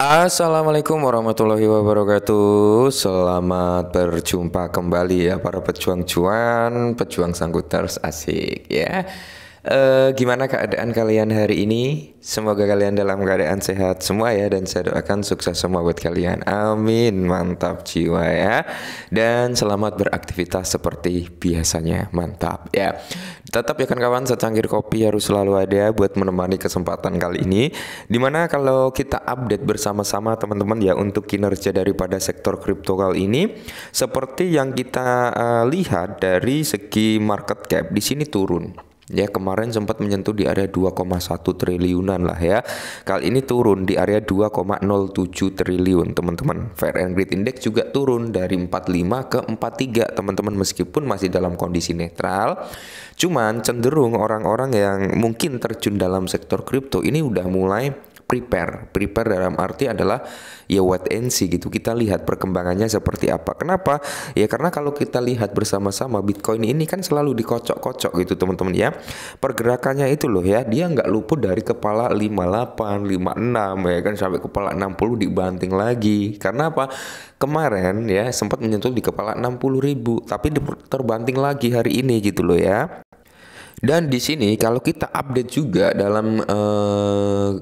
Assalamualaikum warahmatullahi wabarakatuh Selamat berjumpa kembali ya para pejuang cuan Pejuang sangkuters asik ya Uh, gimana keadaan kalian hari ini? Semoga kalian dalam keadaan sehat semua ya dan saya doakan sukses semua buat kalian. Amin. Mantap jiwa ya. Dan selamat beraktivitas seperti biasanya. Mantap ya. Tetap ya kan kawan secangkir kopi harus selalu ada buat menemani kesempatan kali ini. Dimana kalau kita update bersama-sama teman-teman ya untuk kinerja daripada sektor kripto kali ini seperti yang kita uh, lihat dari segi market cap di sini turun ya kemarin sempat menyentuh di area 2,1 triliunan lah ya kali ini turun di area 2,07 triliun teman-teman fair and greed index juga turun dari 45 ke 43 teman-teman meskipun masih dalam kondisi netral cuman cenderung orang-orang yang mungkin terjun dalam sektor kripto ini udah mulai prepare. Prepare dalam arti adalah ya what and see gitu. Kita lihat perkembangannya seperti apa. Kenapa? Ya karena kalau kita lihat bersama-sama Bitcoin ini kan selalu dikocok-kocok gitu teman-teman ya. Pergerakannya itu loh ya, dia nggak luput dari kepala 58, 56 ya kan sampai kepala 60 dibanting lagi. Karena apa? Kemarin ya sempat menyentuh di kepala 60 ribu, tapi terbanting lagi hari ini gitu loh ya. Dan di sini kalau kita update juga dalam uh,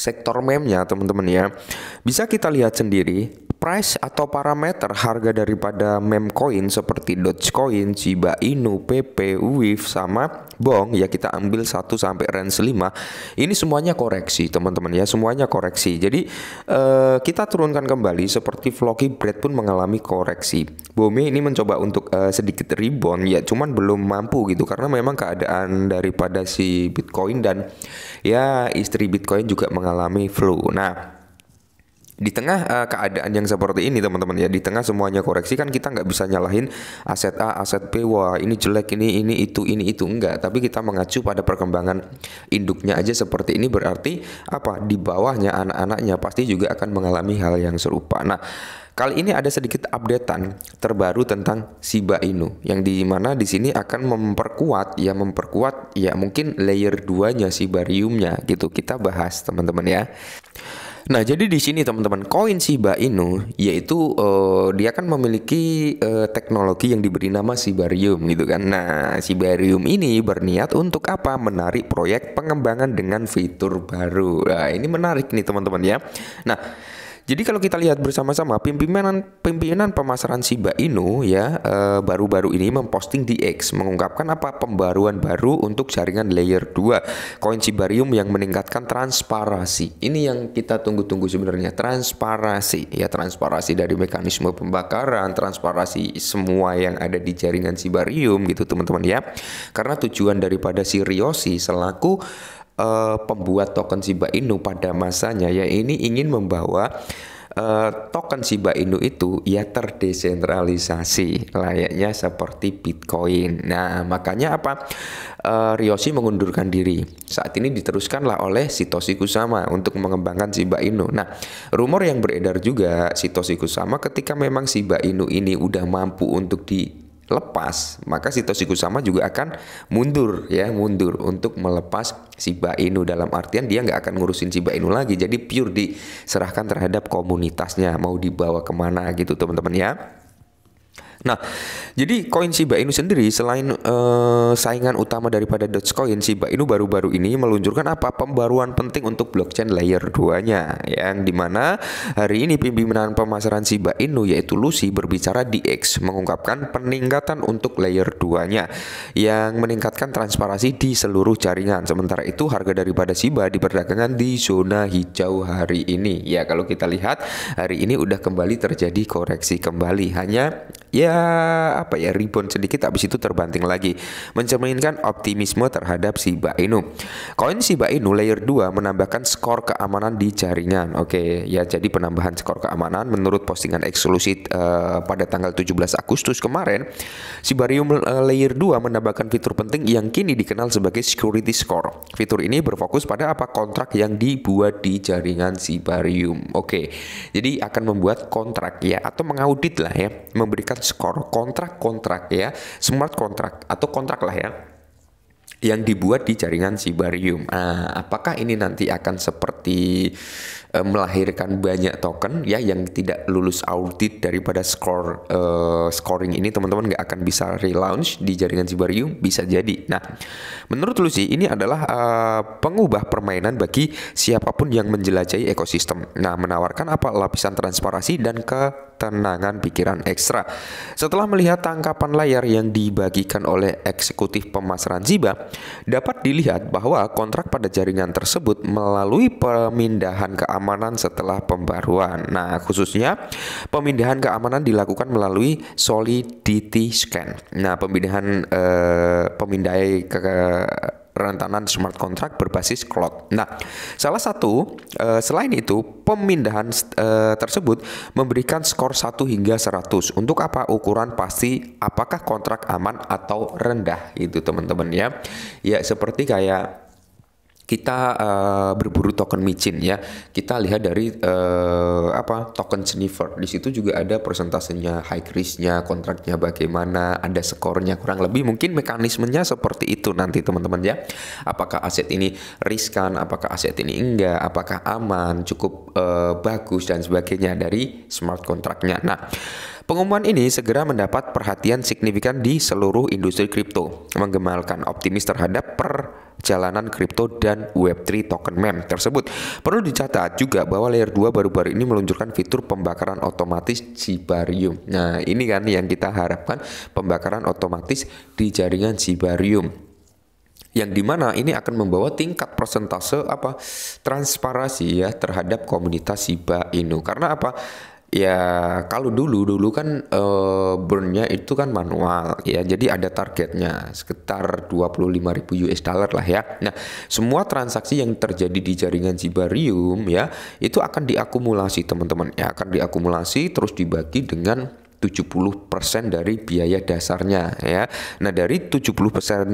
sektor memnya teman-teman ya. Bisa kita lihat sendiri Price atau parameter harga daripada meme coin seperti Dogecoin, Shiba Inu, PP, WIF sama Bong ya kita ambil 1 sampai range 5. Ini semuanya koreksi, teman-teman ya, semuanya koreksi. Jadi eh, kita turunkan kembali seperti Floki Bread pun mengalami koreksi. Bome ini mencoba untuk eh, sedikit rebound ya, cuman belum mampu gitu karena memang keadaan daripada si Bitcoin dan ya istri Bitcoin juga mengalami flu. Nah, di tengah uh, keadaan yang seperti ini teman-teman ya di tengah semuanya koreksi kan kita nggak bisa nyalahin aset A aset B wah ini jelek ini ini itu ini itu enggak tapi kita mengacu pada perkembangan induknya aja seperti ini berarti apa di bawahnya anak-anaknya pasti juga akan mengalami hal yang serupa nah Kali ini ada sedikit updatean terbaru tentang Shiba Inu yang di mana di sini akan memperkuat ya memperkuat ya mungkin layer 2-nya Shibariumnya gitu. Kita bahas teman-teman ya. Nah, jadi di sini teman-teman, koin Shiba Inu yaitu uh, dia kan memiliki uh, teknologi yang diberi nama Sibarium gitu kan. Nah, Sibarium ini berniat untuk apa? Menarik proyek pengembangan dengan fitur baru. Nah, ini menarik nih teman-teman ya. Nah, jadi kalau kita lihat bersama-sama pimpinan pimpinan pemasaran Shiba Inu ya eh, baru-baru uh, ini memposting di X mengungkapkan apa pembaruan baru untuk jaringan layer 2 koin Sibarium yang meningkatkan transparasi Ini yang kita tunggu-tunggu sebenarnya transparasi ya transparasi dari mekanisme pembakaran, transparasi semua yang ada di jaringan Sibarium gitu teman-teman ya. Karena tujuan daripada si Ryoshi selaku uh, pembuat token Shiba Inu pada masanya ya ini ingin membawa uh, token Shiba Inu itu ya terdesentralisasi layaknya seperti Bitcoin. Nah, makanya apa? Uh, Ryoshi mengundurkan diri. Saat ini diteruskanlah oleh Sitoshi Kusama untuk mengembangkan Shiba Inu. Nah, rumor yang beredar juga Sitoshi Kusama ketika memang Shiba Inu ini udah mampu untuk di lepas, maka si sama juga akan mundur ya, mundur untuk melepas Shiba Inu dalam artian dia nggak akan ngurusin Shiba Inu lagi. Jadi pure diserahkan terhadap komunitasnya mau dibawa kemana gitu teman-teman ya. Nah, jadi koin Shiba Inu sendiri selain uh, saingan utama daripada Dogecoin, Shiba Inu baru-baru ini meluncurkan apa pembaruan penting untuk blockchain layer 2-nya yang dimana hari ini pimpinan pemasaran Shiba Inu yaitu Lucy berbicara di X mengungkapkan peningkatan untuk layer 2-nya yang meningkatkan transparansi di seluruh jaringan. Sementara itu harga daripada Shiba diperdagangkan di zona hijau hari ini. Ya, kalau kita lihat hari ini udah kembali terjadi koreksi kembali hanya ya ya apa ya rebound sedikit habis itu terbanting lagi mencerminkan optimisme terhadap Shiba Inu. Koin Shiba Inu layer 2 menambahkan skor keamanan di jaringan. Oke, ya jadi penambahan skor keamanan menurut postingan eksklusif uh, eh, pada tanggal 17 Agustus kemarin, Sibarium uh, eh, layer 2 menambahkan fitur penting yang kini dikenal sebagai security score. Fitur ini berfokus pada apa kontrak yang dibuat di jaringan Sibarium. Oke. Jadi akan membuat kontrak ya atau mengaudit lah ya, memberikan kontrak-kontrak ya, smart kontrak atau kontrak lah ya yang dibuat di jaringan Sibarium. Nah, apakah ini nanti akan seperti e, melahirkan banyak token ya yang tidak lulus audit daripada skor e, scoring ini teman-teman nggak akan bisa relaunch di jaringan Sibarium bisa jadi. Nah, menurut Lucy ini adalah e, pengubah permainan bagi siapapun yang menjelajahi ekosistem. Nah, menawarkan apa lapisan transparansi dan ke ketenangan pikiran ekstra. Setelah melihat tangkapan layar yang dibagikan oleh eksekutif pemasaran Ziba, dapat dilihat bahwa kontrak pada jaringan tersebut melalui pemindahan keamanan setelah pembaruan. Nah, khususnya pemindahan keamanan dilakukan melalui solidity scan. Nah, pemindahan eh, pemindai ke, ke rentanan smart contract berbasis cloud. Nah, salah satu eh, selain itu pemindahan eh, tersebut memberikan skor 1 hingga 100 untuk apa ukuran pasti apakah kontrak aman atau rendah itu teman-teman ya. Ya seperti kayak kita uh, berburu token micin ya. Kita lihat dari uh, apa token sniffer. Di situ juga ada persentasenya, high risknya, kontraknya bagaimana, ada skornya kurang lebih mungkin mekanismenya seperti itu nanti teman-teman ya. Apakah aset ini riskan, apakah aset ini enggak, apakah aman, cukup uh, bagus dan sebagainya dari smart kontraknya. Nah, Pengumuman ini segera mendapat perhatian signifikan di seluruh industri kripto, menggemalkan optimis terhadap per jalanan kripto dan Web3 token mem tersebut. Perlu dicatat juga bahwa layer 2 baru-baru ini meluncurkan fitur pembakaran otomatis Cibarium. Nah, ini kan yang kita harapkan pembakaran otomatis di jaringan Cibarium yang dimana ini akan membawa tingkat persentase apa transparasi ya terhadap komunitas Shiba Inu karena apa Ya kalau dulu dulu kan uh, burnnya itu kan manual ya, jadi ada targetnya sekitar 25.000 US dollar lah ya. Nah semua transaksi yang terjadi di jaringan Sibarium ya itu akan diakumulasi teman-teman ya akan diakumulasi terus dibagi dengan 70% dari biaya dasarnya ya. Nah, dari 70%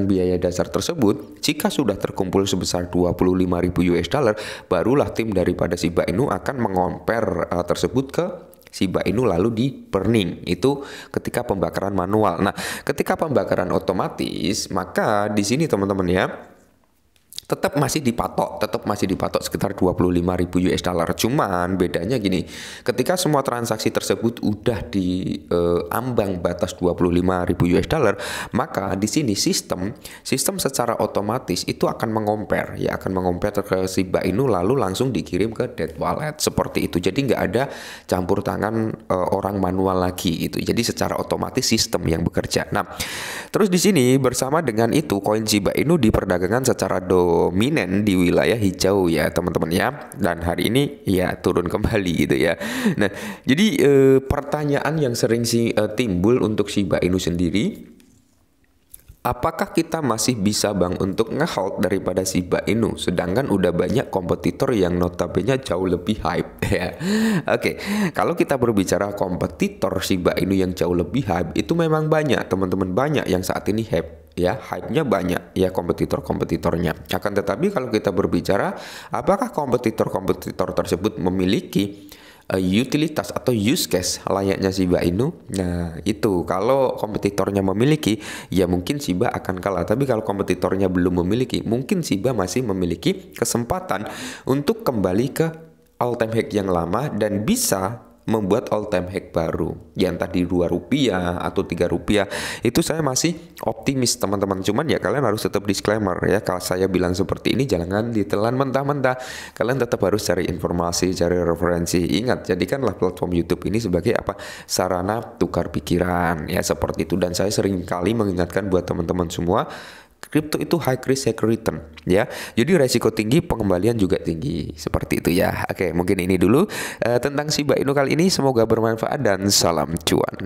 biaya dasar tersebut, jika sudah terkumpul sebesar 25.000 US dollar, barulah tim daripada Shiba Inu akan mengomper uh, tersebut ke Shiba Inu lalu di burning itu ketika pembakaran manual. Nah, ketika pembakaran otomatis, maka di sini teman-teman ya, tetap masih dipatok, tetap masih dipatok sekitar 25.000 US dollar. Cuman bedanya gini, ketika semua transaksi tersebut udah di eh, ambang batas 25.000 US dollar, maka di sini sistem sistem secara otomatis itu akan mengompare, ya akan mengompare ke si Inu lalu langsung dikirim ke dead wallet seperti itu. Jadi nggak ada campur tangan eh, orang manual lagi itu. Jadi secara otomatis sistem yang bekerja. Nah, Terus di sini bersama dengan itu koin Shiba Inu diperdagangkan secara dominan di wilayah hijau ya teman-teman ya. Dan hari ini ya turun kembali gitu ya. Nah, jadi e, pertanyaan yang sering si e, timbul untuk Shiba Inu sendiri Apakah kita masih bisa bang untuk ngehold daripada Shiba Inu sedangkan udah banyak kompetitor yang notabene jauh lebih hype ya. Oke, okay. kalau kita berbicara kompetitor Shiba Inu yang jauh lebih hype itu memang banyak teman-teman banyak yang saat ini hype ya hype-nya banyak ya kompetitor-kompetitornya. Akan tetapi kalau kita berbicara apakah kompetitor-kompetitor tersebut memiliki Eh, utilitas atau use case layaknya Shiba Inu. Nah, itu kalau kompetitornya memiliki, ya mungkin Shiba akan kalah. Tapi kalau kompetitornya belum memiliki, mungkin Shiba masih memiliki kesempatan untuk kembali ke all time hack yang lama dan bisa membuat all time hack baru yang tadi dua rupiah atau tiga rupiah itu saya masih optimis teman-teman cuman ya kalian harus tetap disclaimer ya kalau saya bilang seperti ini jangan ditelan mentah-mentah kalian tetap harus cari informasi cari referensi ingat jadikanlah platform YouTube ini sebagai apa sarana tukar pikiran ya seperti itu dan saya sering kali mengingatkan buat teman-teman semua kripto itu high risk high return ya jadi resiko tinggi pengembalian juga tinggi seperti itu ya oke mungkin ini dulu uh, tentang Shiba Inu kali ini semoga bermanfaat dan salam cuan